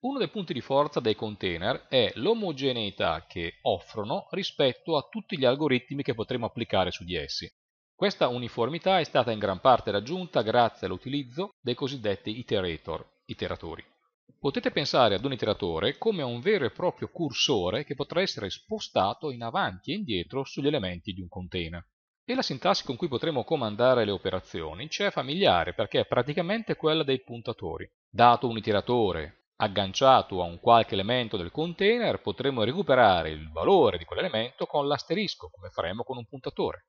Uno dei punti di forza dei container è l'omogeneità che offrono rispetto a tutti gli algoritmi che potremo applicare su di essi. Questa uniformità è stata in gran parte raggiunta grazie all'utilizzo dei cosiddetti iterator, iteratori. Potete pensare ad un iteratore come a un vero e proprio cursore che potrà essere spostato in avanti e indietro sugli elementi di un container. E la sintassi con cui potremo comandare le operazioni ci è familiare perché è praticamente quella dei puntatori. Dato un iteratore agganciato a un qualche elemento del container potremo recuperare il valore di quell'elemento con l'asterisco, come faremo con un puntatore.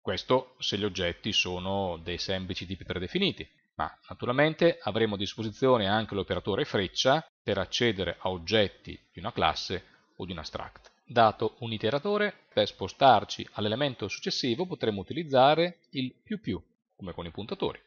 Questo se gli oggetti sono dei semplici tipi predefiniti, ma naturalmente avremo a disposizione anche l'operatore freccia per accedere a oggetti di una classe o di un abstract. Dato un iteratore, per spostarci all'elemento successivo potremo utilizzare il più più, come con i puntatori.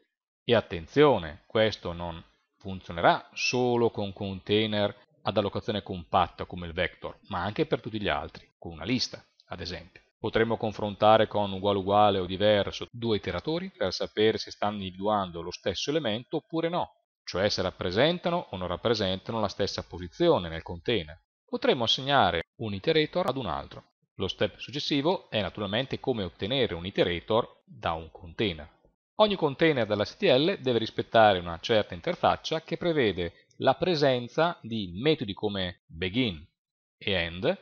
E attenzione, questo non funzionerà solo con container ad allocazione compatta come il vector, ma anche per tutti gli altri, con una lista, ad esempio. Potremmo confrontare con uguale uguale o diverso due iteratori per sapere se stanno individuando lo stesso elemento oppure no, cioè se rappresentano o non rappresentano la stessa posizione nel container. Potremmo assegnare un iterator ad un altro. Lo step successivo è naturalmente come ottenere un iterator da un container. Ogni container della dell'HTML deve rispettare una certa interfaccia che prevede la presenza di metodi come begin e end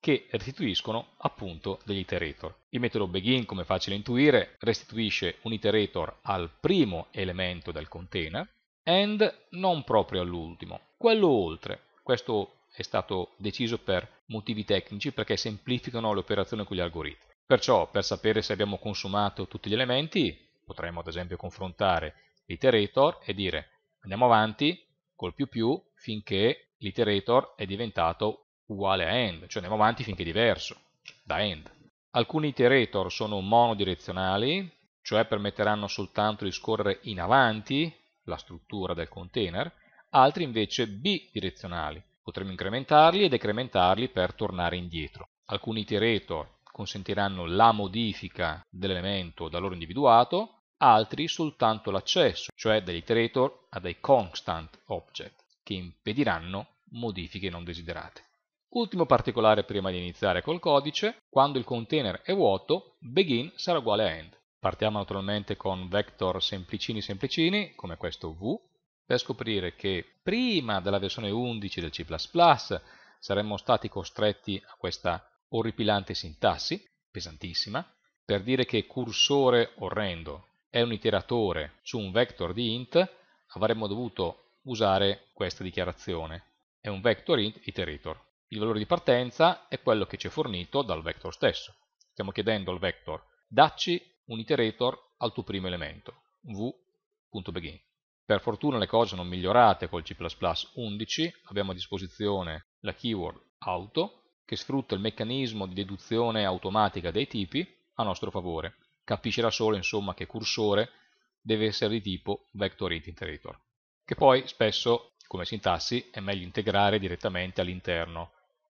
che restituiscono appunto degli iterator. Il metodo begin, come facile intuire, restituisce un iterator al primo elemento del container, end non proprio all'ultimo, quello oltre. Questo è stato deciso per motivi tecnici perché semplificano le operazioni con gli algoritmi. Perciò, per sapere se abbiamo consumato tutti gli elementi, potremmo ad esempio confrontare l'iterator e dire andiamo avanti col più più finché l'iterator è diventato uguale a end, cioè andiamo avanti finché è diverso da end. Alcuni iterator sono monodirezionali, cioè permetteranno soltanto di scorrere in avanti la struttura del container, altri invece bidirezionali, potremo incrementarli e decrementarli per tornare indietro. Alcuni iterator consentiranno la modifica dell'elemento da loro individuato, altri soltanto l'accesso, cioè dagli iterator a dei constant object, che impediranno modifiche non desiderate. Ultimo particolare prima di iniziare col codice, quando il container è vuoto, begin sarà uguale a end. Partiamo naturalmente con vector semplicini semplicini, come questo v, per scoprire che prima della versione 11 del C++ saremmo stati costretti a questa orripilante sintassi, pesantissima, per dire che cursore orrendo è un iteratore su un vector di int, avremmo dovuto usare questa dichiarazione. È un vector int iterator. Il valore di partenza è quello che ci è fornito dal vector stesso. Stiamo chiedendo al vector, dacci un iterator al tuo primo elemento, v.begin. Per fortuna le cose sono migliorate col C++ 11, abbiamo a disposizione la keyword auto, che sfrutta il meccanismo di deduzione automatica dei tipi a nostro favore capisce da solo insomma che cursore deve essere di tipo vector int integrator, che poi spesso come sintassi è meglio integrare direttamente all'interno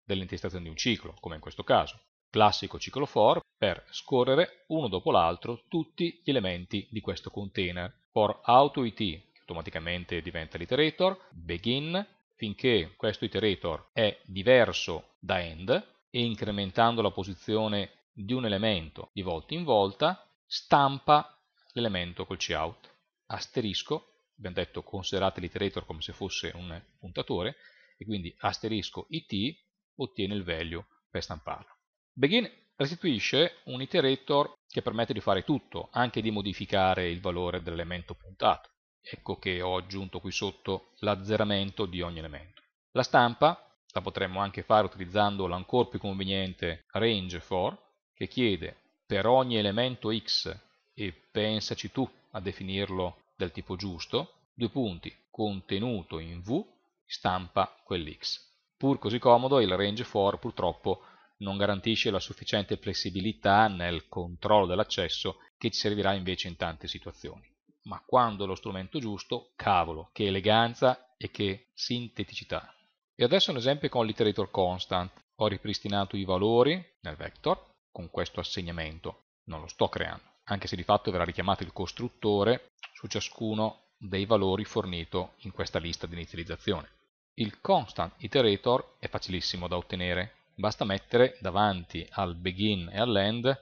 dell'intestazione di un ciclo, come in questo caso. Classico ciclo for per scorrere uno dopo l'altro tutti gli elementi di questo container. For autoit, che automaticamente diventa l'iterator, begin, finché questo iterator è diverso da end, e incrementando la posizione di un elemento di volta in volta stampa l'elemento col cout. Asterisco, abbiamo detto considerate l'iterator come se fosse un puntatore, e quindi asterisco it ottiene il value per stamparlo. Begin restituisce un iterator che permette di fare tutto, anche di modificare il valore dell'elemento puntato. Ecco che ho aggiunto qui sotto l'azzeramento di ogni elemento. La stampa la potremmo anche fare utilizzando l'ancor più conveniente range for, che chiede per ogni elemento x, e pensaci tu a definirlo del tipo giusto, due punti, contenuto in v, stampa quell'x. Pur così comodo, il range for purtroppo non garantisce la sufficiente flessibilità nel controllo dell'accesso che ci servirà invece in tante situazioni. Ma quando lo strumento giusto, cavolo, che eleganza e che sinteticità. E adesso un esempio con l'iterator constant. Ho ripristinato i valori nel vector con questo assegnamento, non lo sto creando, anche se di fatto verrà richiamato il costruttore su ciascuno dei valori fornito in questa lista di inizializzazione. Il constant iterator è facilissimo da ottenere, basta mettere davanti al begin e all'end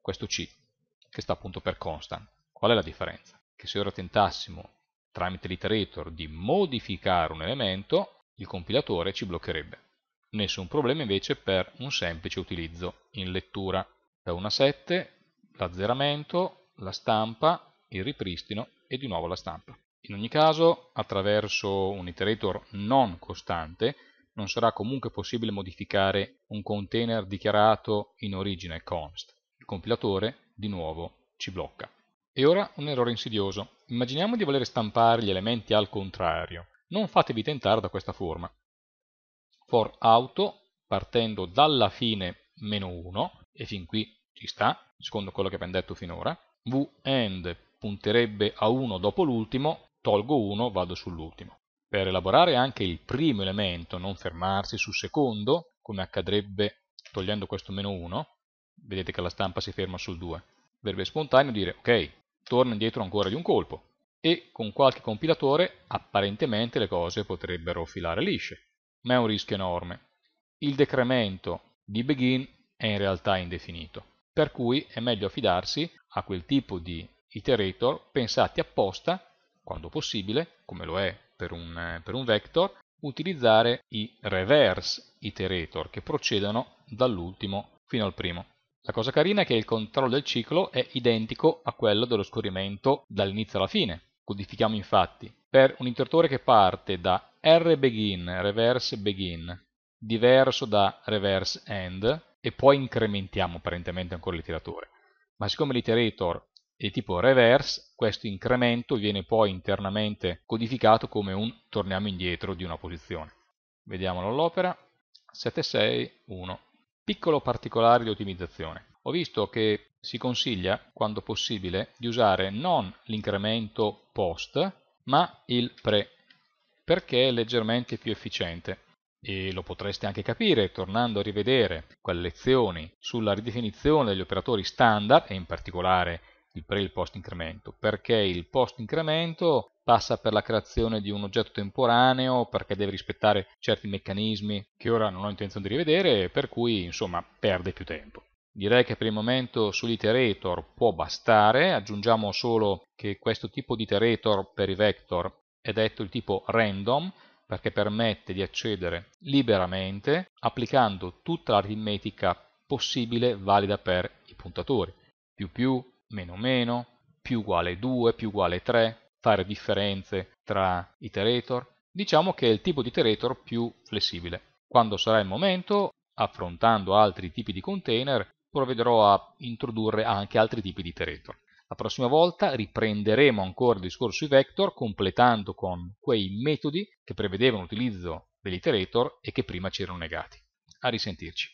questo C, che sta appunto per constant. Qual è la differenza? Che se ora tentassimo tramite l'iterator di modificare un elemento, il compilatore ci bloccherebbe. Nessun problema invece per un semplice utilizzo in lettura. Da 1 a 7 l'azzeramento, la stampa, il ripristino e di nuovo la stampa. In ogni caso, attraverso un iterator non costante, non sarà comunque possibile modificare un container dichiarato in origine const. Il compilatore, di nuovo, ci blocca. E ora un errore insidioso. Immaginiamo di voler stampare gli elementi al contrario. Non fatevi tentare da questa forma for auto partendo dalla fine meno 1 e fin qui ci sta, secondo quello che abbiamo detto finora, v end punterebbe a 1 dopo l'ultimo, tolgo 1, vado sull'ultimo. Per elaborare anche il primo elemento, non fermarsi sul secondo, come accadrebbe togliendo questo meno 1, vedete che la stampa si ferma sul 2, verrebbe spontaneo dire ok, torna indietro ancora di un colpo e con qualche compilatore apparentemente le cose potrebbero filare lisce ma è un rischio enorme. Il decremento di Begin è in realtà indefinito, per cui è meglio affidarsi a quel tipo di iterator pensati apposta, quando possibile, come lo è per un, per un vector, utilizzare i reverse iterator che procedono dall'ultimo fino al primo. La cosa carina è che il controllo del ciclo è identico a quello dello scorrimento dall'inizio alla fine. Codifichiamo infatti per un interruttore che parte da rbegin, reverse begin, diverso da reverse end, e poi incrementiamo apparentemente ancora l'iteratore. Ma siccome l'iterator è tipo reverse, questo incremento viene poi internamente codificato come un torniamo indietro di una posizione. Vediamolo all'opera. 761. Piccolo particolare di ottimizzazione. Ho visto che si consiglia, quando possibile, di usare non l'incremento post, ma il pre, perché è leggermente più efficiente. E lo potreste anche capire tornando a rivedere quelle lezioni sulla ridefinizione degli operatori standard, e in particolare il pre e il post incremento, perché il post incremento passa per la creazione di un oggetto temporaneo, perché deve rispettare certi meccanismi che ora non ho intenzione di rivedere, per cui insomma perde più tempo. Direi che per il momento sull'iterator può bastare, aggiungiamo solo che questo tipo di iterator per i vector è detto il tipo random perché permette di accedere liberamente applicando tutta l'aritmetica possibile valida per i puntatori. Più più, meno meno, più uguale 2, più uguale 3, fare differenze tra iterator. Diciamo che è il tipo di iterator più flessibile. Quando sarà il momento, affrontando altri tipi di container, provvederò a introdurre anche altri tipi di iterator. La prossima volta riprenderemo ancora il discorso sui vector completando con quei metodi che prevedevano l'utilizzo degli iterator e che prima ci erano negati. A risentirci.